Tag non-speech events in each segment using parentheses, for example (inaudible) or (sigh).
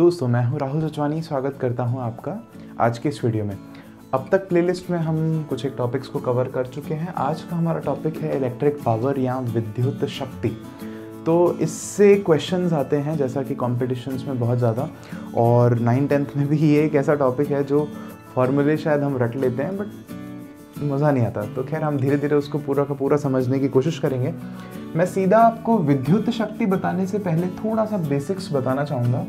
दोस्तों मैं हूं राहुल जचवानी स्वागत करता हूं आपका आज के इस वीडियो में अब तक प्लेलिस्ट में हम कुछ एक टॉपिक्स को कवर कर चुके हैं आज का हमारा टॉपिक है इलेक्ट्रिक पावर या विद्युत शक्ति तो इससे क्वेश्चंस आते हैं जैसा कि कॉम्पिटिशन्स में बहुत ज़्यादा और नाइन टेंथ में भी ये एक ऐसा टॉपिक है जो फॉर्मूले शायद हम रट लेते हैं बट मज़ा नहीं आता तो खैर हम धीरे धीरे उसको पूरा का पूरा समझने की कोशिश करेंगे मैं सीधा आपको विद्युत शक्ति बताने से पहले थोड़ा सा बेसिक्स बताना चाहूँगा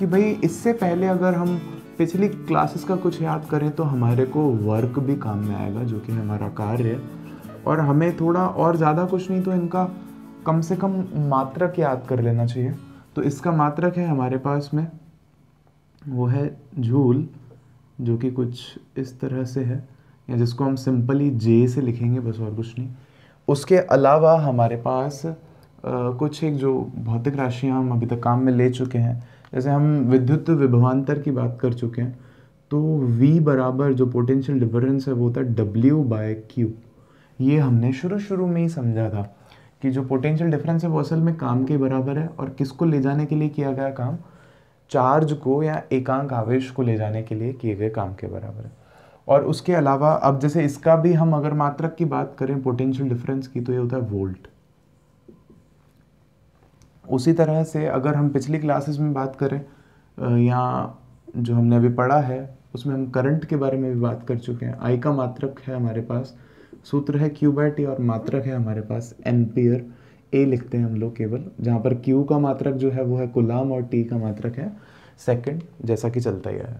कि भाई इससे पहले अगर हम पिछली क्लासेस का कुछ याद करें तो हमारे को वर्क भी काम में आएगा जो कि हमारा कार्य है और हमें थोड़ा और ज़्यादा कुछ नहीं तो इनका कम से कम मात्रक याद कर लेना चाहिए तो इसका मात्रक है हमारे पास में वो है झूल जो कि कुछ इस तरह से है या जिसको हम सिंपली जे से लिखेंगे बस और कुछ नहीं उसके अलावा हमारे पास आ, कुछ एक जो भौतिक राशियाँ हम अभी तक काम में ले चुके हैं जैसे हम विद्युत विभवान्तर की बात कर चुके हैं तो V बराबर जो पोटेंशियल डिफरेंस है वो होता है W बाय क्यू ये हमने शुरू शुरू में ही समझा था कि जो पोटेंशियल डिफरेंस है वो असल में काम के बराबर है और किसको ले जाने के लिए किया गया काम चार्ज को या एकांक आवेश को ले जाने के लिए किए गए काम के बराबर है और उसके अलावा अब जैसे इसका भी हम अगर मात्रक की बात करें पोटेंशियल डिफरेंस की तो ये होता है वोल्ट उसी तरह से अगर हम पिछली क्लासेस में बात करें या जो हमने अभी पढ़ा है उसमें हम करंट के बारे में भी बात कर चुके हैं आई का मात्रक है हमारे पास सूत्र है क्यू बाई टी और मात्रक है हमारे पास एम्पियर ए लिखते हैं हम लोग केवल जहाँ पर क्यू का मात्रक जो है वो है गुलाम और टी का मात्रक है सेकंड जैसा कि चलता ही है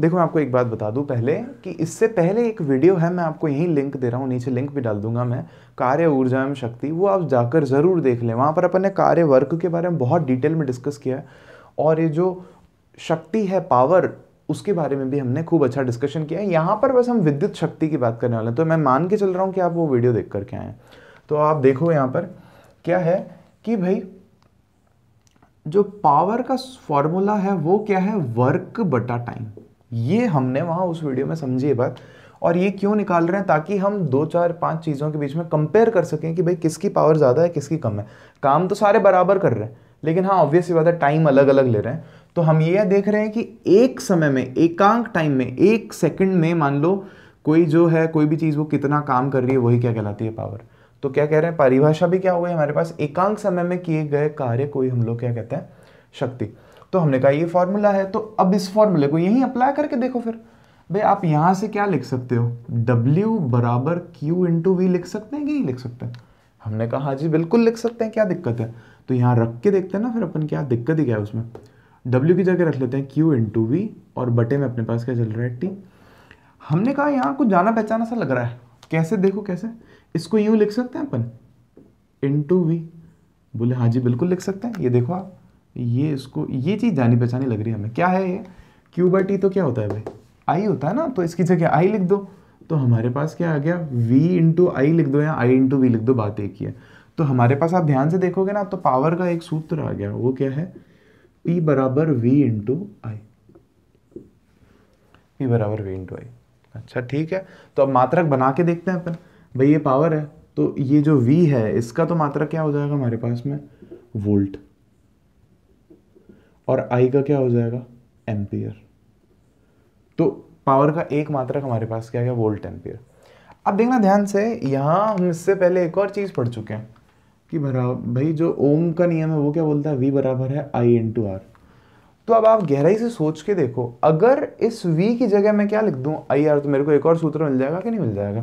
देखो मैं आपको एक बात बता दूं पहले कि इससे पहले एक वीडियो है मैं आपको यहीं लिंक दे रहा हूँ नीचे लिंक भी डाल दूंगा मैं कार्य ऊर्जा एवं शक्ति वो आप जाकर ज़रूर देख लें वहाँ पर अपन ने कार्य वर्क के बारे में बहुत डिटेल में डिस्कस किया है और ये जो शक्ति है पावर उसके बारे में भी हमने खूब अच्छा डिस्कशन किया है यहाँ पर बस हम विद्युत शक्ति की बात करने वाले हैं तो मैं मान के चल रहा हूँ कि आप वो वीडियो देख करके आए तो आप देखो यहाँ पर क्या है कि भाई जो पावर का फॉर्मूला है वो क्या है वर्क बटा टाइम ये हमने वहाँ उस वीडियो में समझी है बात और ये क्यों निकाल रहे हैं ताकि हम दो चार पांच चीज़ों के बीच में कंपेयर कर सकें कि भाई किसकी पावर ज़्यादा है किसकी कम है काम तो सारे बराबर कर रहे हैं लेकिन हाँ ऑब्वियसली बात है टाइम अलग अलग ले रहे हैं तो हम ये देख रहे हैं कि एक समय में एकांक टाइम में एक सेकंड में मान लो कोई जो है कोई भी चीज़ वो कितना काम कर रही है वही क्या कहलाती है पावर तो क्या कह रहे हैं परिभाषा भी क्या हुई हमारे पास एकांक समय में किए गए कार्य कोई हम लोग क्या कहते हैं शक्ति तो हमने कहा ये फॉर्मूला है तो अब इस फॉर्मूले को यहीं अप्लाई करके देखो फिर भाई आप यहां से क्या लिख सकते हो W बराबर Q इंटू वी लिख सकते हैं कि नहीं लिख सकते हैं हमने कहा हाँ जी बिल्कुल लिख सकते हैं क्या दिक्कत है तो यहां रख के देखते हैं ना फिर अपन क्या दिक्कत ही क्या है उसमें W की जगह रख लेते हैं Q इंटू वी और बटे में अपने पास क्या चल रहा है टी हमने कहा यहाँ कुछ जाना पहचाना सा लग रहा है कैसे देखो कैसे इसको यूँ लिख सकते हैं अपन इंटू वी बोले हाँ जी बिल्कुल लिख सकते हैं ये देखो आप ये इसको ये चीज़ जानी पहचानी लग रही है हमें क्या है ये क्यू बाई टी तो क्या होता है भाई आई होता है ना तो इसकी जगह आई लिख दो तो हमारे पास क्या आ गया v इंटू आई लिख दो या आई इंटू वी लिख दो बात एक ही है तो हमारे पास आप ध्यान से देखोगे ना तो पावर का एक सूत्र आ गया वो क्या है p बराबर वी इंटू आई पी बराबर वी इंटू आई अच्छा ठीक है तो अब मात्रक बना के देखते हैं अपन भाई ये पावर है तो ये जो v है इसका तो मात्रक क्या हो जाएगा हमारे पास में वोल्ट और आई का क्या हो जाएगा एम्पियर तो पावर का एक मात्रक हमारे पास क्या है वोल्ट एम्पियर अब देखना ध्यान से यहाँ हम इससे पहले एक और चीज़ पढ़ चुके हैं कि बराबर भाई जो ओम का नियम है वो क्या बोलता है वी बराबर है आई इन टू आर तो अब आप गहराई से सोच के देखो अगर इस वी की जगह मैं क्या लिख दूँ आई आर तो मेरे को एक और सूत्र मिल जाएगा कि नहीं मिल जाएगा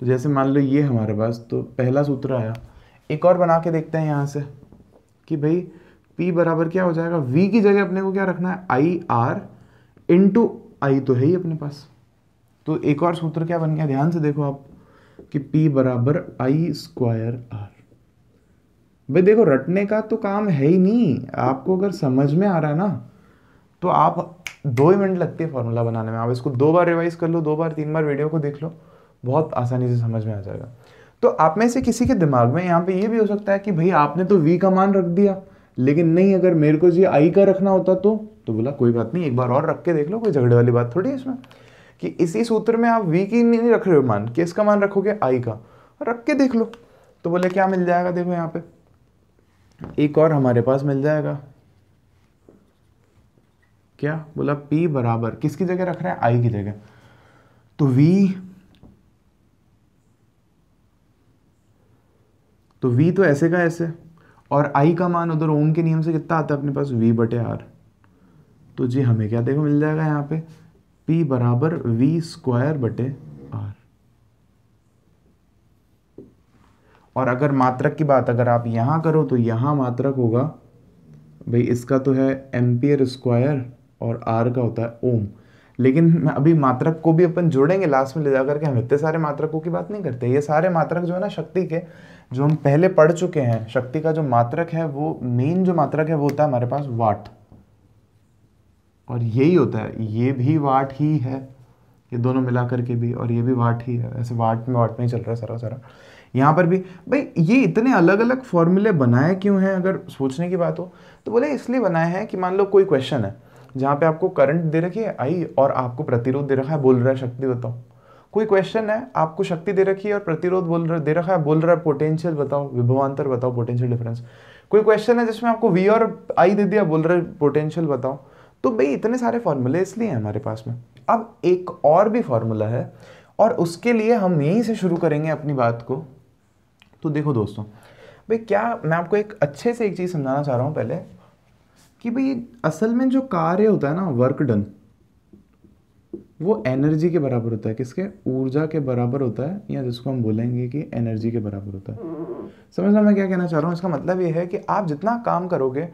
तो जैसे मान लो ये हमारे पास तो पहला सूत्र आया एक और बना के देखते हैं यहाँ से कि भाई पी बराबर क्या हो जाएगा वी की जगह अपने को क्या रखना है आई आर इंटू आई तो है ही अपने पास तो एक और सूत्र क्या बन गया ध्यान से देखो आप कि पी बराबर आई स्क्वायर आर भाई देखो रटने का तो काम है ही नहीं आपको अगर समझ में आ रहा है ना तो आप दो ही मिनट लगते हैं फॉर्मूला बनाने में आप इसको दो बार रिवाइज कर लो दो बार तीन बार वीडियो को देख लो बहुत आसानी से समझ में आ जाएगा तो आप में से किसी के दिमाग में यहाँ पे ये भी हो सकता है कि भाई आपने तो वी का मान रख दिया लेकिन नहीं अगर मेरे को जी आई का रखना होता तो तो बोला कोई बात नहीं एक बार और रख के देख लो कोई झगड़े वाली बात थोड़ी है इसमें कि इसी सूत्र में आप वी की नहीं रख रहे हो मान किस का मान रखोगे आई का रख के देख लो तो बोले क्या मिल जाएगा देखो यहाँ पे एक और हमारे पास मिल जाएगा क्या बोला P बराबर किसकी जगह रख रहे हैं आई की जगह तो V तो V तो ऐसे का ऐसे और आई का मान उधर ओम के नियम से कितना आता है अपने पास वी बटे आर तो जी हमें क्या देखो मिल जाएगा यहाँ पे पी बराबर वी स्क्वायर बटे आर और अगर मात्रक की बात अगर आप यहाँ करो तो यहाँ मात्रक होगा भाई इसका तो है एम्पियर स्क्वायर और आर का होता है ओम लेकिन अभी मात्रक को भी अपन जोड़ेंगे लास्ट में ले जा करके हम इतने सारे मात्रकों की बात नहीं करते ये सारे मात्रक जो है ना शक्ति के जो हम पहले पढ़ चुके हैं शक्ति का जो मात्रक है वो मेन जो मात्रक है वो होता है हमारे पास वाट और यही होता है ये भी वाट ही है ये दोनों मिला करके भी और ये भी वाट ही है ऐसे वाट में वाट में ही चल रहा है सारा सारा यहाँ पर भी भाई ये इतने अलग अलग फॉर्मूले बनाए क्यों हैं अगर सोचने की बात हो तो बोले इसलिए बनाए हैं कि मान लो कोई क्वेश्चन है जहाँ पे आपको करंट दे रखी है आई और आपको प्रतिरोध दे रखा है बोल रहा है शक्ति बताओ कोई क्वेश्चन है आपको शक्ति दे रखी है और प्रतिरोध बोल रहा दे रखा है बोल रहा है पोटेंशियल बताओ विभवान्तर बताओ पोटेंशियल डिफरेंस कोई क्वेश्चन है जिसमें आपको वी और आई दे दिया बोल रहा है पोटेंशियल बताओ तो भाई इतने सारे फॉर्मूले इसलिए हैं हमारे पास में अब एक और भी फॉर्मूला है और उसके लिए हम यहीं से शुरू करेंगे अपनी बात को तो देखो दोस्तों भाई क्या मैं आपको एक अच्छे से एक चीज़ समझाना चाह रहा हूँ पहले कि भाई असल में जो कार्य होता है ना वर्क डन वो एनर्जी के बराबर होता है किसके ऊर्जा के बराबर होता है या जिसको हम बोलेंगे कि एनर्जी के बराबर होता है समझ लो मैं क्या कहना चाह रहा हूँ इसका मतलब ये है कि आप जितना काम करोगे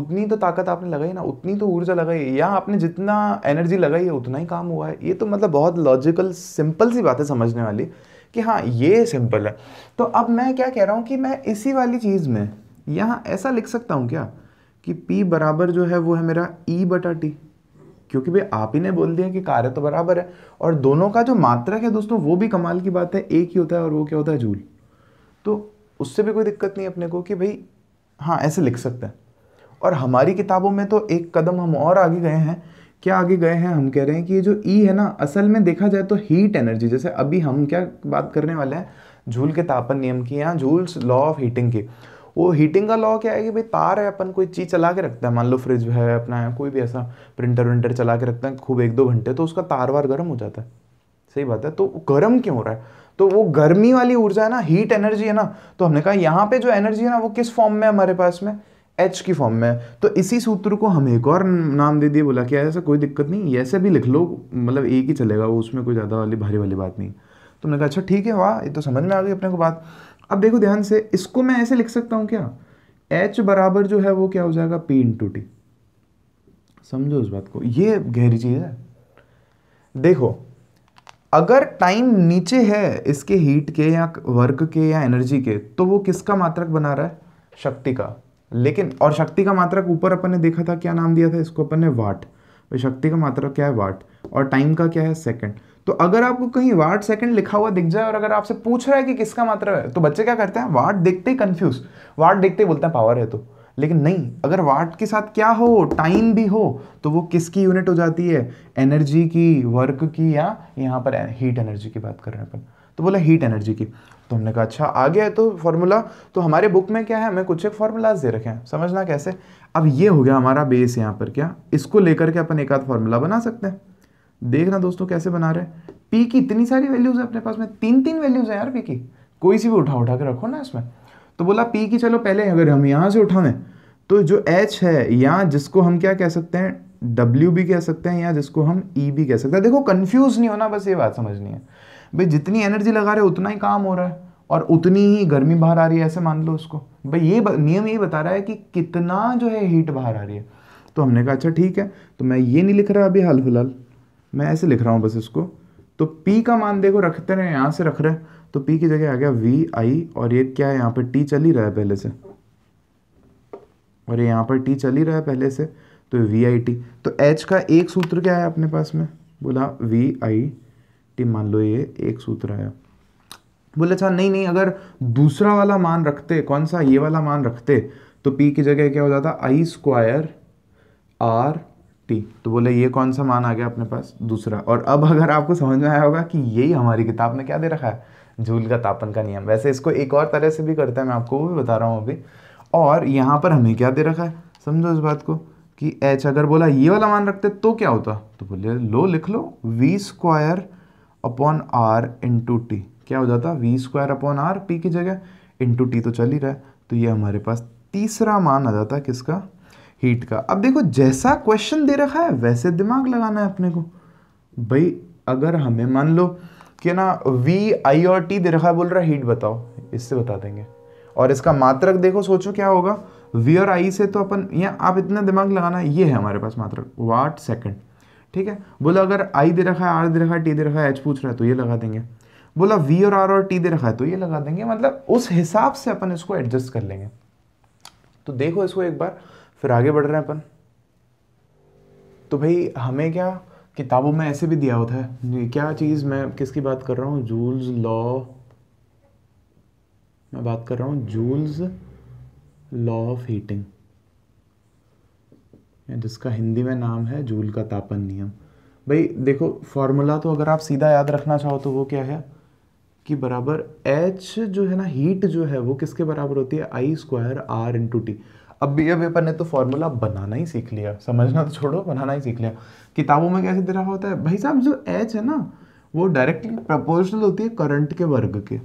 उतनी तो ताकत आपने लगाई ना उतनी तो ऊर्जा लगाई या आपने जितना एनर्जी लगाई है उतना ही काम हुआ है ये तो मतलब बहुत लॉजिकल सिंपल सी बात है समझने वाली कि हाँ ये सिंपल है तो अब मैं क्या कह रहा हूँ कि मैं इसी वाली चीज़ में यहाँ ऐसा लिख सकता हूँ क्या कि P बराबर जो है वो है मेरा E बटा टी क्योंकि भाई आप ही ने बोल दिया कि कार्य तो बराबर है और दोनों का जो मात्रक है दोस्तों वो भी कमाल की बात है एक ही होता है और वो क्या होता है जूल तो उससे भी कोई दिक्कत नहीं अपने को कि भाई हाँ ऐसे लिख सकते हैं और हमारी किताबों में तो एक कदम हम और आगे गए हैं क्या आगे गए हैं हम कह रहे हैं कि ये जो ई e है ना असल में देखा जाए तो हीट एनर्जी जैसे अभी हम क्या बात करने वाले हैं झूल के तापन नियम की या झूल्स लॉ ऑफ हीटिंग की वो हीटिंग का लॉ क्या है कि भाई तार है अपन कोई चीज़ चला के रखता है मान लो फ्रिज है अपना है कोई भी ऐसा प्रिंटर विंटर चला के रखता है खूब एक दो घंटे तो उसका तार वार गर्म हो जाता है सही बात है तो गर्म क्यों हो रहा है तो वो गर्मी वाली ऊर्जा है ना हीट एनर्जी है ना तो हमने कहा यहाँ पे जो एनर्जी है ना वो किस फॉर्म में हमारे पास में एच की फॉर्म में तो इसी सूत्र को हम एक और नाम दे दिए बोला कि ऐसा कोई दिक्कत नहीं ऐसे भी लिख लो मतलब एक ही चलेगा वो उसमें कोई ज़्यादा वाली भारी वाली बात नहीं तो मैंने कहा अच्छा ठीक है वाह ये तो समझ में आ गई अपने को बात अब देखो ध्यान से इसको मैं ऐसे लिख सकता हूं क्या एच बराबर जो है वो क्या हो जाएगा पी इंटू टी समझो इस बात को ये गहरी चीज़ है देखो अगर टाइम नीचे है इसके हीट के या वर्क के या एनर्जी के तो वो किसका मात्रक बना रहा है शक्ति का लेकिन और शक्ति का मात्रक ऊपर अपन ने देखा था क्या नाम दिया था इसको अपन ने वाट शक्ति का मात्रक क्या है वाट और टाइम का क्या है सेकंड तो अगर आपको कहीं वाट सेकंड लिखा हुआ दिख जाए और अगर आपसे पूछ रहा है कि किसका मात्रा है तो बच्चे क्या करते हैं वाट देखते ही कन्फ्यूज वाट देखते ही बोलते हैं पावर है तो लेकिन नहीं अगर वाट के साथ क्या हो टाइम भी हो तो वो किसकी यूनिट हो जाती है एनर्जी की वर्क की या यहाँ पर हीट एनर्जी की बात कर रहे हैं अपन तो बोला हीट एनर्जी की तो हमने कहा अच्छा आ गया है तो फार्मूला तो हमारे बुक में क्या है हमें कुछ एक फार्मूलाज दे रखे हैं समझना कैसे अब ये हो गया हमारा बेस यहाँ पर क्या इसको लेकर के अपन एक आध फार्मूला बना सकते हैं देखना दोस्तों कैसे बना रहे हैं पी की इतनी सारी वैल्यूज़ है अपने पास में तीन तीन वैल्यूज़ है यार पी की कोई सी भी उठा उठा के रखो ना इसमें तो बोला पी की चलो पहले अगर हम यहाँ से उठाएं तो जो एच है या जिसको हम क्या कह सकते हैं डब्ल्यू भी कह सकते हैं या जिसको हम ई e भी कह सकते हैं देखो कन्फ्यूज़ नहीं होना बस ये बात समझनी है भाई जितनी एनर्जी लगा रहे उतना ही काम हो रहा है और उतनी ही गर्मी बाहर आ रही है ऐसे मान लो उसको भाई ये नियम ये बता रहा है कि कितना जो है हीट बाहर आ रही है तो हमने कहा अच्छा ठीक है तो मैं ये नहीं लिख रहा अभी हाल फिलहाल मैं ऐसे लिख रहा हूँ बस इसको तो p का मान देखो रखते रहे यहाँ से रख रहे हैं तो p की जगह आ गया v i और ये क्या है यहाँ पर t चल ही रहा है पहले से और ये यहाँ पर t चल ही रहा है पहले से तो वी आई टी तो एच का एक सूत्र क्या है अपने पास में बोला वी आई टी मान लो ये एक सूत्र आया बोले अच्छा नहीं नहीं अगर दूसरा वाला मान रखते कौन सा ये वाला मान रखते तो पी की जगह क्या हो जाता आई स्क्वायर आर टी तो बोले ये कौन सा मान आ गया अपने पास दूसरा और अब अगर आपको समझ में आया होगा कि यही हमारी किताब में क्या दे रखा है झूल का तापन का नियम वैसे इसको एक और तरह से भी करता है मैं आपको वो भी बता रहा हूँ अभी और यहाँ पर हमें क्या दे रखा है समझो इस बात को कि एच अगर बोला ये वाला मान रखते तो क्या होता तो बोले लो लिख लो V square upon R into T क्या हो जाता V square upon R P की जगह इंटू टी तो चल ही रहा है तो ये हमारे पास तीसरा मान आ जाता किसका हीट का अब देखो जैसा क्वेश्चन दे रखा है वैसे दिमाग लगाना है अपने को भाई अगर हमें मान लो कि ना वी आई और टी दे रखा है बोल रहा है हीट बताओ इससे बता देंगे और इसका मात्रक देखो सोचो क्या होगा वी और आई से तो अपन या आप इतना दिमाग लगाना है ये है हमारे पास मात्रक वाट सेकंड ठीक है बोला अगर आई दे रखा है आर दे रखा है टी दे रखा है एच पूछ रहा है तो ये लगा देंगे बोला वी और आर और टी दे रखा है तो ये लगा देंगे मतलब उस हिसाब से अपन इसको एडजस्ट कर लेंगे तो देखो इसको एक बार फिर आगे बढ़ रहे हैं अपन तो भाई हमें क्या किताबों में ऐसे भी दिया होता है क्या चीज़ मैं किसकी बात कर रहा हूँ जूल्स लॉ मैं बात कर रहा हूँ जूल्स लॉ ऑफ हीटिंग जिसका हिंदी में नाम है जूल का तापन नियम भाई देखो फॉर्मूला तो अगर आप सीधा याद रखना चाहो तो वो क्या है कि बराबर एच जो है ना हीट जो है वो किसके बराबर होती है I square R into T अब बी ए पेपर ने तो फॉर्मूला बनाना ही सीख लिया समझना तो छोड़ो बनाना ही सीख लिया किताबों में कैसे दे रहा होता है भाई साहब जो एच है ना वो डायरेक्टली प्रपोर्शनल होती है करंट के वर्ग के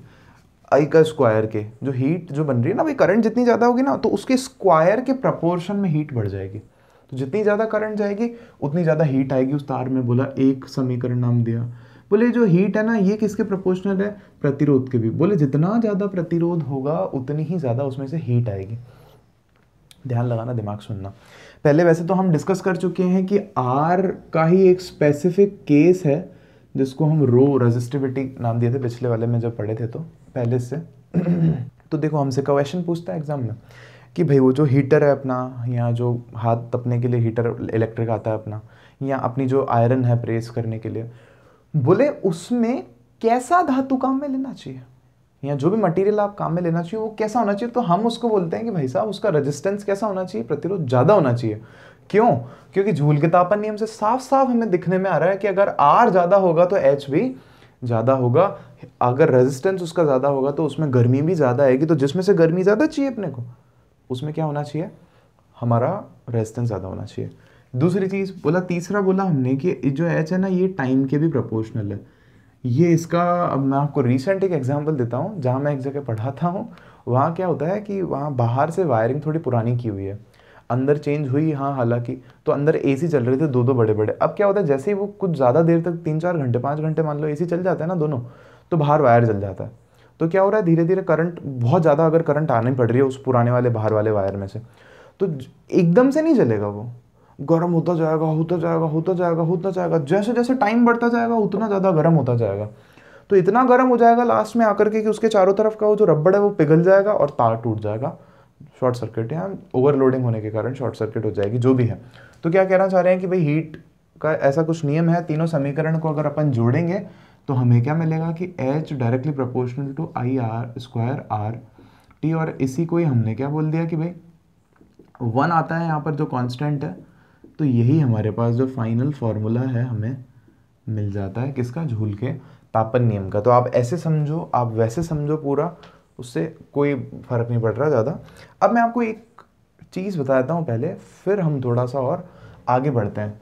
आई का स्क्वायर के जो हीट जो बन रही है ना भाई करंट जितनी ज़्यादा होगी ना तो उसके स्क्वायर के प्रपोर्शन में हीट बढ़ जाएगी तो जितनी ज़्यादा करंट जाएगी उतनी ज़्यादा हीट आएगी उस तार में बोला एक समीकरण नाम दिया बोले जो हीट है ना ये किसके प्रपोर्शनल है प्रतिरोध के भी बोले जितना ज़्यादा प्रतिरोध होगा उतनी ही ज़्यादा उसमें से हीट आएगी ध्यान लगाना दिमाग सुनना पहले वैसे तो हम डिस्कस कर चुके हैं कि आर का ही एक स्पेसिफिक केस है जिसको हम रो रेजिस्टिविटी नाम दिए थे पिछले वाले में जब पढ़े थे तो पहले से तो देखो हमसे क्वेश्चन पूछता है एग्ज़ाम में कि भाई वो जो हीटर है अपना या जो हाथ तपने के लिए हीटर इलेक्ट्रिक आता है अपना या अपनी जो आयरन है प्रेस करने के लिए बोले उसमें कैसा धातु काम में लेना चाहिए या जो भी मटेरियल आप काम में लेना चाहिए वो कैसा होना चाहिए तो हम उसको बोलते हैं कि भाई साहब उसका रेजिस्टेंस कैसा होना चाहिए प्रतिरोध ज़्यादा होना चाहिए क्यों क्योंकि झूल के तापन नियम से साफ साफ हमें दिखने में आ रहा है कि अगर आर ज़्यादा होगा तो एच भी ज़्यादा होगा अगर रेजिस्टेंस उसका ज़्यादा होगा तो उसमें गर्मी भी ज़्यादा आएगी तो जिसमें से गर्मी ज़्यादा चाहिए अपने को उसमें क्या होना चाहिए हमारा रेजिस्टेंस ज़्यादा होना चाहिए दूसरी चीज़ बोला तीसरा बोला हमने कि जो एच है ना ये टाइम के भी प्रपोर्शनल है ये इसका अब मैं आपको रिसेंट एक एग्ज़ाम्पल देता हूँ जहाँ मैं एक जगह पढ़ाता हूँ वहाँ क्या होता है कि वहाँ बाहर से वायरिंग थोड़ी पुरानी की हुई है अंदर चेंज हुई हाँ हालांकि तो अंदर एसी चल रहे थे दो दो बड़े बड़े अब क्या होता है जैसे ही वो कुछ ज़्यादा देर तक तीन चार घंटे पाँच घंटे मान लो एसी चल जाता है ना दोनों तो बाहर वायर जल जाता है तो क्या हो रहा है धीरे धीरे करंट बहुत ज़्यादा अगर करंट आनी पड़ रही है उस पुराने वाले बाहर वाले वायर में से तो एकदम से नहीं जलेगा वो गर्म होता जाएगा होता जाएगा होता जाएगा होता जाएगा जैसे जैसे टाइम बढ़ता जाएगा उतना ज़्यादा गर्म होता जाएगा तो इतना गर्म हो जाएगा लास्ट में आकर के कि उसके चारों तरफ का वो जो रबड़ है वो पिघल जाएगा और तार टूट जाएगा शॉर्ट सर्किट या ओवरलोडिंग होने के कारण शॉर्ट सर्किट हो जाएगी जो भी है तो क्या कहना चाह रहे हैं कि भाई हीट का ऐसा कुछ नियम है तीनों समीकरण को अगर अपन जोड़ेंगे तो हमें क्या मिलेगा कि H directly proportional to I R square R T और इसी को ही हमने क्या बोल दिया कि भाई वन आता है यहाँ पर जो कॉन्स्टेंट है तो यही हमारे पास जो फाइनल फॉर्मूला है हमें मिल जाता है किसका झूल के तापन नियम का तो आप ऐसे समझो आप वैसे समझो पूरा उससे कोई फ़र्क नहीं पड़ रहा ज़्यादा अब मैं आपको एक चीज़ बताता हूँ पहले फिर हम थोड़ा सा और आगे बढ़ते हैं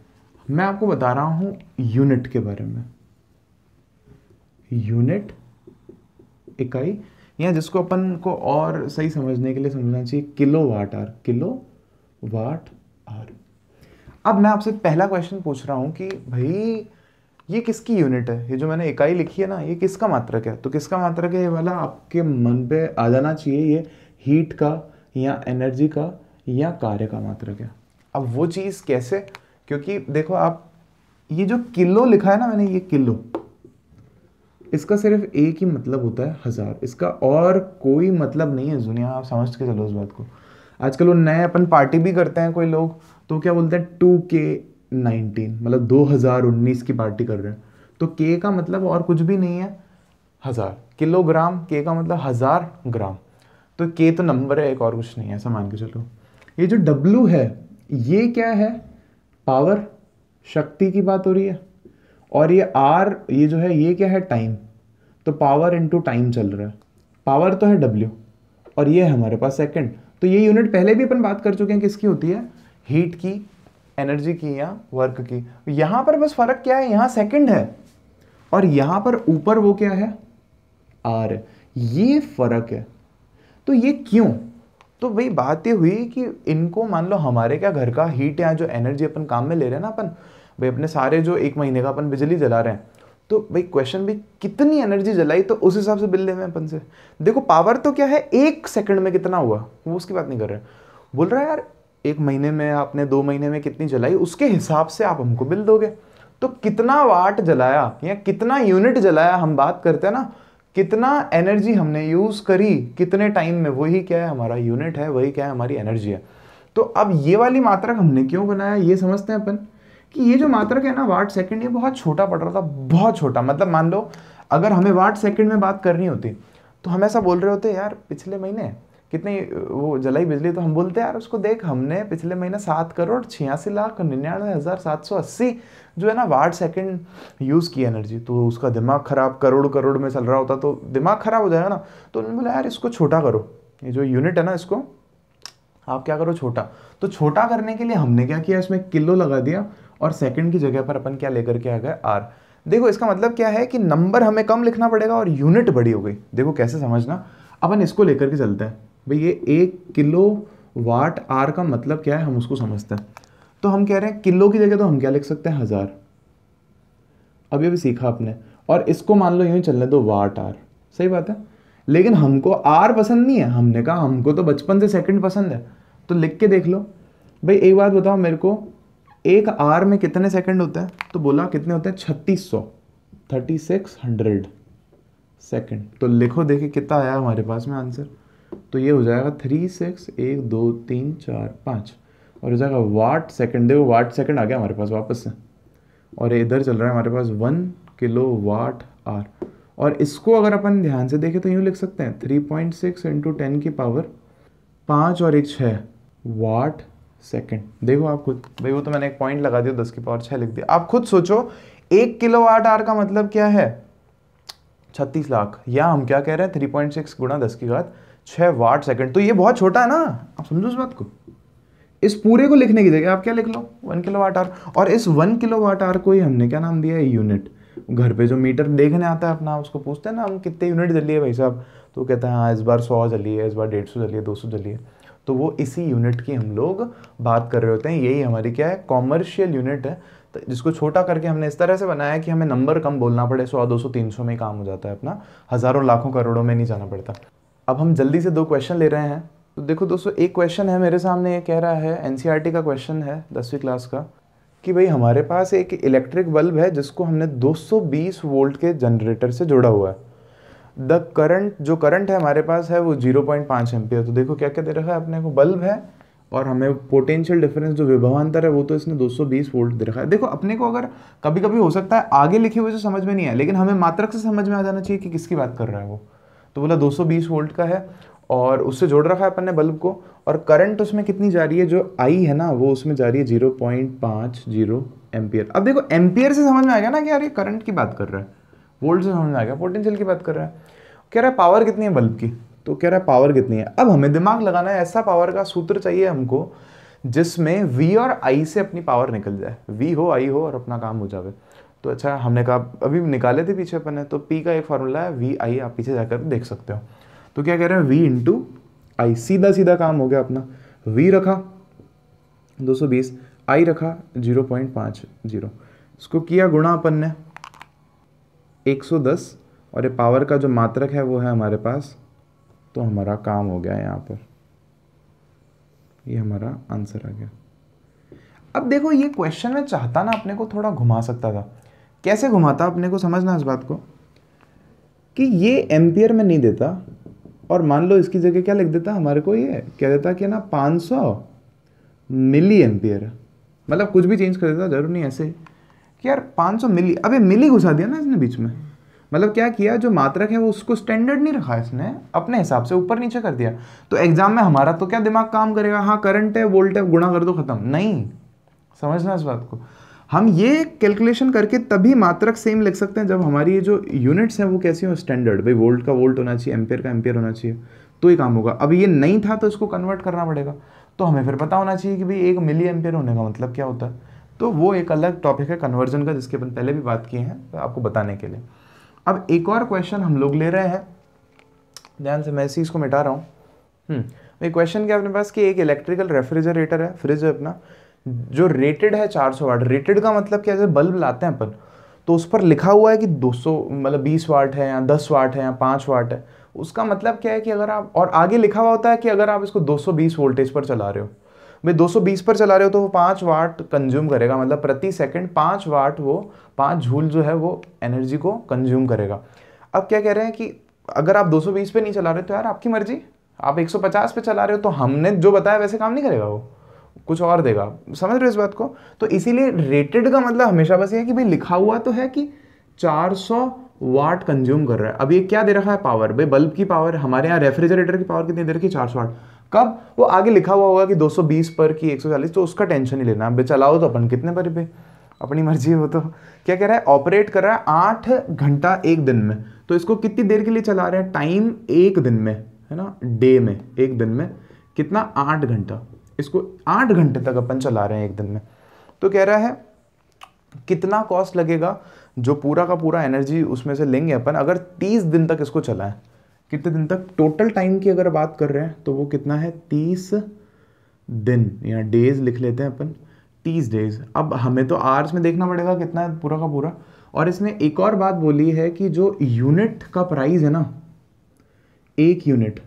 मैं आपको बता रहा हूँ यूनिट के बारे में यूनिट इकाई या जिसको अपन को और सही समझने के लिए समझना चाहिए kilowatt hour kilowatt hour अब मैं आपसे पहला क्वेश्चन पूछ रहा हूँ कि भाई ये किसकी यूनिट है ये जो मैंने इकाई लिखी है ना ये किसका मात्रक है तो किसका मात्रक है ये वाला आपके मन पे आ जाना चाहिए ये हीट का या एनर्जी का या कार्य का मात्रक है अब वो चीज़ कैसे क्योंकि देखो आप ये जो किलो लिखा है ना मैंने ये किलो इसका सिर्फ एक ही मतलब होता है हज़ार इसका और कोई मतलब नहीं है दुनिया आप समझ के चलो उस बात को आजकल वो नए अपन पार्टी भी करते हैं कोई लोग तो क्या बोलते हैं टू के नाइनटीन मतलब दो हज़ार उन्नीस की पार्टी कर रहे हैं तो के का मतलब और कुछ भी नहीं है हज़ार किलोग्राम के का मतलब हज़ार ग्राम तो के तो नंबर है एक और कुछ नहीं है ऐसा मान के चलो ये जो डब्लू है ये क्या है पावर शक्ति की बात हो रही है और ये आर ये जो है ये क्या है टाइम तो पावर इंटू टाइम चल रहा है पावर तो है डब्ल्यू और ये है हमारे पास सेकंड तो ये यूनिट पहले भी अपन बात कर चुके हैं किसकी होती है हीट की एनर्जी की या वर्क की तो यहां पर बस फर्क क्या है यहां सेकंड है और यहां पर ऊपर वो क्या है आर ये फर्क है तो ये क्यों तो भाई बात ये हुई कि इनको मान लो हमारे क्या घर का हीट या जो एनर्जी अपन काम में ले रहे हैं ना अपन भाई अपने सारे जो एक महीने का अपन बिजली जला रहे हैं तो भाई क्वेश्चन भी कितनी एनर्जी जलाई तो उस हिसाब से बिल ले अपन से देखो पावर तो क्या है एक सेकंड में कितना हुआ वो उसकी बात नहीं कर रहे बोल रहा है यार एक महीने में आपने दो महीने में कितनी जलाई उसके हिसाब से आप हमको बिल दोगे तो कितना वाट जलाया या कितना यूनिट जलाया हम बात करते हैं ना कितना एनर्जी हमने यूज़ करी कितने टाइम में वही क्या है हमारा यूनिट है वही क्या है हमारी एनर्जी है तो अब ये वाली मात्रा हमने क्यों बनाया ये समझते हैं अपन कि ये जो मात्रक है ना वाट सेकंड ये बहुत छोटा पड़ रहा था बहुत छोटा मतलब मान लो अगर हमें वाट सेकंड में बात करनी होती तो हम ऐसा बोल रहे होते यार पिछले महीने कितने वो जलाई बिजली तो हम बोलते हैं यार उसको देख हमने पिछले महीने सात करोड़ छियासी लाख निन्यानवे हज़ार सात सौ अस्सी जो है ना वाट सेकंड यूज़ की एनर्जी तो उसका दिमाग ख़राब करोड़ करोड़ में चल रहा होता तो दिमाग ख़राब हो जाएगा ना तो उन्होंने बोला यार इसको छोटा करो ये जो यूनिट है ना इसको आप क्या करो छोटा तो छोटा करने के लिए हमने क्या किया इसमें किलो लगा दिया और सेकंड की जगह पर अपन क्या लेकर के आ गए आर देखो इसका मतलब क्या है कि नंबर हमें कम लिखना पड़ेगा और यूनिट बड़ी हो गई देखो कैसे समझना अपन इसको लेकर के चलते हैं भाई ये एक किलो वाट आर का मतलब क्या है हम उसको समझते हैं तो हम कह रहे हैं किलो की जगह तो हम क्या लिख सकते हैं हज़ार अभी अभी सीखा आपने और इसको मान लो यूँ चलने दो वाट आर सही बात है लेकिन हमको आर पसंद नहीं है हमने कहा हमको तो बचपन से सेकंड पसंद है तो लिख के देख लो भाई एक बात बताओ मेरे को एक आर में कितने सेकंड होते हैं तो बोला कितने होते हैं छत्तीस सौ थर्टी सिक्स हंड्रेड सेकेंड तो लिखो देखिए कितना आया हमारे पास में आंसर तो ये हो जाएगा थ्री सिक्स एक दो तीन चार पाँच और हो जाएगा वाट सेकंड देखो वाट सेकंड आ गया हमारे पास वापस से और इधर चल रहा है हमारे पास वन किलो वाट आर और इसको अगर अपन ध्यान से देखें तो यूँ लिख सकते हैं three point six into ten की पावर पाँच और एक छः वाट सेकेंड देखो आप खुद भाई वो तो मैंने एक पॉइंट लगा दिया दस की पावर छह लिख दिया आप खुद सोचो एक किलो वाट आर का मतलब क्या है छत्तीस लाख या हम क्या कह रहे हैं थ्री पॉइंट सिक्स गुणा दस की घात छह वाट सेकंड तो ये बहुत छोटा है ना आप समझो इस बात को इस पूरे को लिखने की जगह आप क्या लिख लो वन किलो वाट आर और इस वन किलो वाट आर को ही हमने क्या नाम दिया है यूनिट घर पे जो मीटर देखने आता है अपना उसको पूछते हैं ना हम कितने यूनिट जली है भाई साहब तो कहता है हाँ इस बार सौ जली है इस बार डेढ़ सौ जली है दो सौ जली है तो वो इसी यूनिट की हम लोग बात कर रहे होते हैं यही हमारी क्या है कॉमर्शियल यूनिट है तो जिसको छोटा करके हमने इस तरह से बनाया कि हमें नंबर कम बोलना पड़े सौ दो सौ तीन सौ में काम हो जाता है अपना हज़ारों लाखों करोड़ों में नहीं जाना पड़ता अब हम जल्दी से दो क्वेश्चन ले रहे हैं तो देखो दोस्तों एक क्वेश्चन है मेरे सामने ये कह रहा है एन e का क्वेश्चन है दसवीं क्लास का कि भाई हमारे पास एक इलेक्ट्रिक बल्ब है जिसको हमने 220 वोल्ट के जनरेटर से जोड़ा हुआ है द करंट जो करंट है हमारे पास है वो जीरो पॉइंट पाँच एम्पियर तो देखो क्या क्या दे रखा है अपने को बल्ब है और हमें पोटेंशियल डिफरेंस जो विभवांतर है वो तो इसने 220 वोल्ट दे रखा है देखो अपने को अगर कभी कभी हो सकता है आगे लिखे हुए से समझ में नहीं आया लेकिन हमें मात्रक से समझ में आ जाना चाहिए कि किसकी बात कर रहा है वो तो बोला 220 वोल्ट का है और उससे जोड़ रखा है अपन ने बल्ब को और करंट उसमें कितनी जा रही है जो आई है ना वो उसमें जा रही है जीरो पॉइंट पाँच जीरो एम्पियर अब देखो एम्पियर से समझ में आ गया ना कि यार ये करंट की बात कर रहा है वोल्ट से समझ में आ गया पोटेंशियल की बात कर रहा है कह रहा है पावर कितनी है बल्ब की तो कह रहा है पावर कितनी है अब हमें दिमाग लगाना है ऐसा पावर का सूत्र चाहिए हमको जिसमें वी और आई से अपनी पावर निकल जाए वी हो आई हो और अपना काम हो जावे तो अच्छा हमने कहा अभी निकाले थे पीछे अपन ने तो पी का एक फार्मूला है वी आई आप पीछे जाकर देख सकते हो तो क्या कह रहे हैं वी इंटू आई सीधा सीधा काम हो गया अपना वी रखा 220 आई रखा 0.50 इसको किया गुणा अपन ने 110 और ये पावर का जो मात्रक है वो है हमारे पास तो हमारा काम हो गया यहाँ पर ये हमारा आंसर आ गया अब देखो ये क्वेश्चन में चाहता ना अपने को थोड़ा घुमा सकता था कैसे घुमाता अपने को समझना इस बात को कि ये एम्पियर में नहीं देता और मान लो इसकी जगह क्या लिख देता हमारे को ये क्या देता कि ना 500 मिली एम्पियर मतलब कुछ भी चेंज कर देता जरूर नहीं ऐसे कि यार 500 मिली अबे मिली घुसा दिया ना इसने बीच में मतलब क्या किया जो मात्रक है वो उसको स्टैंडर्ड नहीं रखा इसने अपने हिसाब से ऊपर नीचे कर दिया तो एग्जाम में हमारा तो क्या दिमाग काम करेगा हाँ करंट है वोल्ट है गुणा कर दो खत्म नहीं समझना इस बात को हम ये कैलकुलेशन करके तभी मात्रक सेम लिख सकते हैं जब हमारी ये जो यूनिट्स हैं वो कैसी हो स्टैंडर्ड भाई वोल्ट का वोल्ट होना चाहिए एम्पेयर का एम्पेयर होना चाहिए तो ये काम होगा अब ये नहीं था तो इसको कन्वर्ट करना पड़ेगा तो हमें फिर पता होना चाहिए कि भाई एक मिली एम्पेयर होने का मतलब क्या होता है तो वो एक अलग टॉपिक है कन्वर्जन का जिसके अपन पहले भी बात किए हैं तो आपको बताने के लिए अब एक और क्वेश्चन हम लोग ले रहे हैं ध्यान से मैं इसी इसको मिटा रहा हूँ हम्म, एक क्वेश्चन क्या अपने पास कि एक इलेक्ट्रिकल रेफ्रिजरेटर है फ्रिज है अपना जो रेटेड है 400 वाट रेटेड का मतलब क्या जैसे बल्ब लाते हैं अपन तो उस पर लिखा हुआ है कि 200 मतलब 20 वाट है या 10 वाट है या 5 वाट है उसका मतलब क्या है कि अगर आप और आगे लिखा हुआ होता है कि अगर आप इसको 220 वोल्टेज पर चला रहे हो भाई 220 पर चला रहे हो तो वो पाँच वाट कंज्यूम करेगा मतलब प्रति सेकंड पाँच वाट वो पाँच झूल जो है वो एनर्जी को कंज्यूम करेगा अब क्या कह रहे हैं कि अगर आप 220 पे नहीं चला रहे तो यार आपकी मर्जी आप 150 पे चला रहे हो तो हमने जो बताया वैसे काम नहीं करेगा वो कुछ और देगा समझ रहे हो इस बात को तो इसीलिए रेटेड का मतलब हमेशा बस ये कि भाई लिखा हुआ तो है कि चार वाट कंज्यूम कर रहा है अब ये क्या दे रखा है पावर भाई बल्ब की पावर हमारे यहाँ रेफ्रिजरेटर की पावर कितनी दे रखी है चार वाट कब वो आगे लिखा हुआ होगा कि 220 पर की 140 तो उसका टेंशन नहीं लेना अब चलाओ तो अपन कितने पर पे अपनी मर्जी हो तो क्या कह रहा है ऑपरेट कर रहा है आठ घंटा एक दिन में तो इसको कितनी देर के लिए चला रहे हैं टाइम एक दिन में है ना डे में एक दिन में कितना आठ घंटा इसको आठ घंटे तक अपन चला रहे हैं एक दिन में तो कह रहा है कितना कॉस्ट लगेगा जो पूरा का पूरा एनर्जी उसमें से लेंगे अपन अगर तीस दिन तक इसको चलाएं कितने दिन तक टोटल टाइम की अगर बात कर रहे हैं तो वो कितना है तीस दिन या डेज लिख लेते हैं अपन तीस डेज अब हमें तो आर्स में देखना पड़ेगा कितना है पूरा का पूरा और इसने एक और बात बोली है कि जो यूनिट का प्राइस है ना एक यूनिट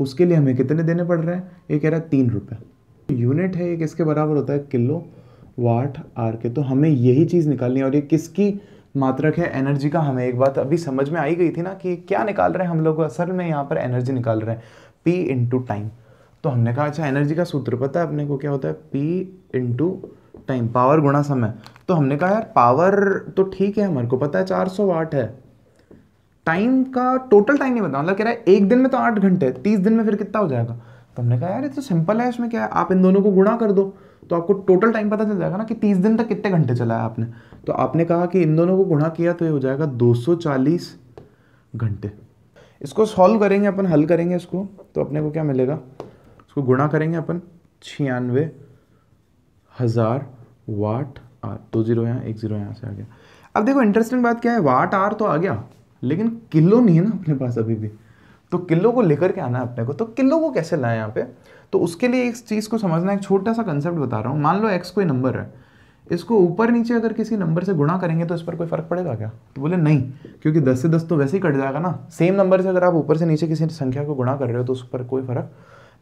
उसके लिए हमें कितने देने पड़ रहे हैं ये कह रहा है तीन रुपये यूनिट है एक इसके बराबर होता है किलो वाट आर के तो हमें यही चीज़ निकालनी है और ये किसकी मात्रक है एनर्जी का हमें एक बात अभी समझ में आई गई थी ना कि क्या निकाल रहे हैं हम लोग असल में यहाँ पर एनर्जी निकाल रहे हैं पी इंटू टाइम तो हमने कहा अच्छा एनर्जी का सूत्र पता है अपने को क्या होता है पी इंटू टाइम पावर गुणा समय तो हमने कहा यार पावर तो ठीक है हमारे को पता है चार सौ वाट है टाइम का टोटल टाइम नहीं बताऊँ मतलब कह रहा है एक दिन में तो आठ घंटे तीस दिन में फिर कितना हो जाएगा तो हमने कहा यार ये तो सिंपल है इसमें क्या है आप इन दोनों को गुणा कर दो तो आपको टोटल टाइम पता चल जाएगा ना कि तीस दिन तक कितने घंटे चलाया आपने तो आपने कहा कि इन दोनों को गुणा किया तो ये हो जाएगा 240 घंटे इसको सॉल्व करेंगे अपन हल करेंगे इसको तो अपने को क्या मिलेगा इसको गुणा करेंगे अपन छियानवे हज़ार वाट आर दो जीरो यहाँ एक जीरो यहाँ से आ गया अब देखो इंटरेस्टिंग बात क्या है वाट आर तो आ गया लेकिन किलो नहीं है ना अपने पास अभी भी तो किलो को लेकर के आना है अपने को तो किलो को कैसे लाएं यहाँ पे तो उसके लिए इस चीज़ को समझना एक छोटा सा कंसेप्ट बता रहा हूँ मान लो एक्स कोई नंबर है इसको ऊपर नीचे अगर किसी नंबर से गुणा करेंगे तो इस पर कोई फर्क पड़ेगा क्या तो बोले नहीं क्योंकि दस से दस तो वैसे ही कट जाएगा ना सेम नंबर से अगर आप ऊपर से नीचे किसी संख्या को गुणा कर रहे हो तो उस पर कोई फर्क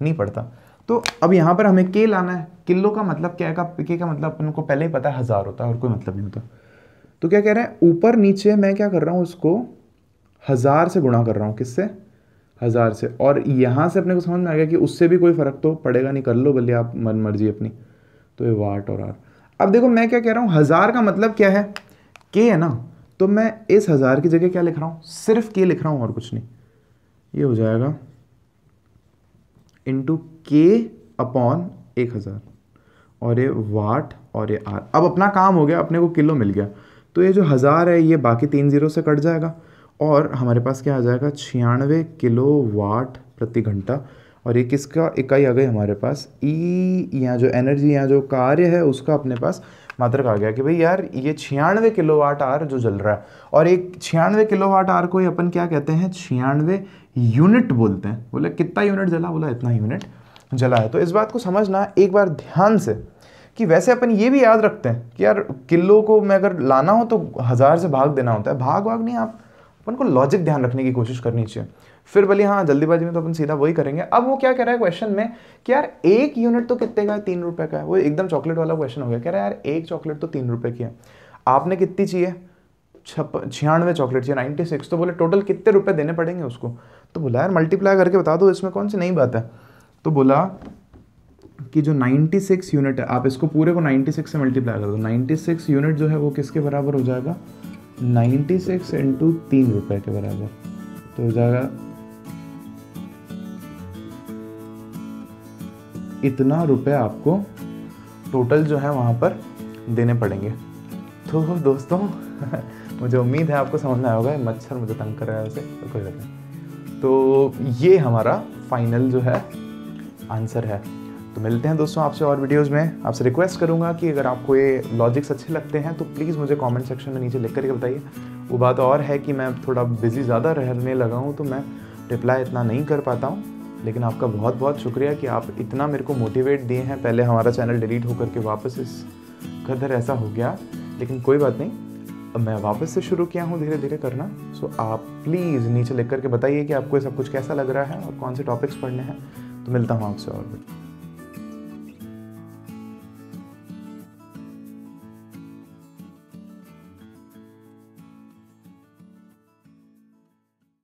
नहीं पड़ता तो अब यहाँ पर हमें के लाना है किलो का मतलब क्या है पिके का मतलब अपन को पहले ही पता है हज़ार होता है और कोई मतलब नहीं होता तो क्या कह रहे हैं ऊपर नीचे मैं क्या कर रहा हूँ उसको हज़ार से गुणा कर रहा हूँ किससे हज़ार से और यहाँ से अपने को समझ में आ गया कि उससे भी कोई फ़र्क तो पड़ेगा नहीं कर लो भले आप मन मर्जी अपनी तो ये वाट और आर अब देखो मैं क्या कह रहा हूँ हज़ार का मतलब क्या है के है ना तो मैं इस हज़ार की जगह क्या लिख रहा हूँ सिर्फ के लिख रहा हूँ और कुछ नहीं ये हो जाएगा इंटू के अपॉन एक हज़ार और ये वाट और ये आर अब अपना काम हो गया अपने को किलो मिल गया तो ये जो हज़ार है ये बाकी तीन जीरो से कट जाएगा और हमारे पास क्या आ जाएगा छियानवे किलो वाट प्रति घंटा और ये किसका इकाई आ गई हमारे पास ई या जो एनर्जी या जो कार्य है उसका अपने पास मात्रक आ गया कि भाई यार ये छियानवे किलो वाट आर जो जल रहा है और एक छियानवे किलो वाट आर को अपन क्या कहते हैं छियानवे यूनिट बोलते हैं बोले कितना यूनिट जला बोला इतना यूनिट जला है तो इस बात को समझना एक बार ध्यान से कि वैसे अपन ये भी याद रखते हैं कि यार किलो को मैं अगर लाना हो तो हज़ार से भाग देना होता है भाग वाग नहीं आप अपन को लॉजिक ध्यान रखने की कोशिश करनी चाहिए फिर बोलिए हाँ जल्दीबाजी में तो अपन सीधा वही करेंगे अब वो क्या कह रहा है क्वेश्चन में कि यार एक यूनिट तो कितने का है तीन रुपये का है वो एकदम चॉकलेट वाला क्वेश्चन हो गया कह रहा है यार एक चॉकलेट तो तीन रुपये की है आपने कितनी चाहिए छप छियानवे चॉकलेट चाहिए नाइन्टी सिक्स तो बोले टोटल कितने रुपए देने पड़ेंगे उसको तो बोला यार मल्टीप्लाई करके बता दो इसमें कौन सी नई बात है तो बोला कि जो सिक्स यूनिट है आप इसको पूरे को सिक्स से मल्टीप्लाई कर दो सिक्स यूनिट जो है वो किसके बराबर हो जाएगा नाइन्टी सिक्स इंटू तीन रुपए के बराबर तो हो जाएगा इतना रुपए आपको टोटल जो है वहाँ पर देने पड़ेंगे तो दोस्तों (laughs) मुझे उम्मीद है आपको समझ में आया होगा मच्छर मुझे तंग कर रहा है उसे तो कोई बात नहीं तो ये हमारा फाइनल जो है आंसर है तो मिलते हैं दोस्तों आपसे और वीडियोस में आपसे रिक्वेस्ट करूँगा कि अगर आपको ये लॉजिक्स अच्छे लगते हैं तो प्लीज़ मुझे कमेंट सेक्शन में नीचे लिख करके बताइए वो बात और है कि मैं थोड़ा बिज़ी ज़्यादा रहने लगा हूँ तो मैं रिप्लाई इतना नहीं कर पाता हूँ लेकिन आपका बहुत बहुत शुक्रिया कि आप इतना मेरे को मोटिवेट दिए हैं पहले हमारा चैनल डिलीट होकर के वापस इस कदर ऐसा हो गया लेकिन कोई बात नहीं अब मैं वापस से शुरू किया हूँ धीरे धीरे करना सो आप प्लीज़ नीचे लिख करके बताइए कि आपको ये सब कुछ कैसा लग रहा है और कौन से टॉपिक्स पढ़ने हैं तो मिलता हूँ आपसे और भी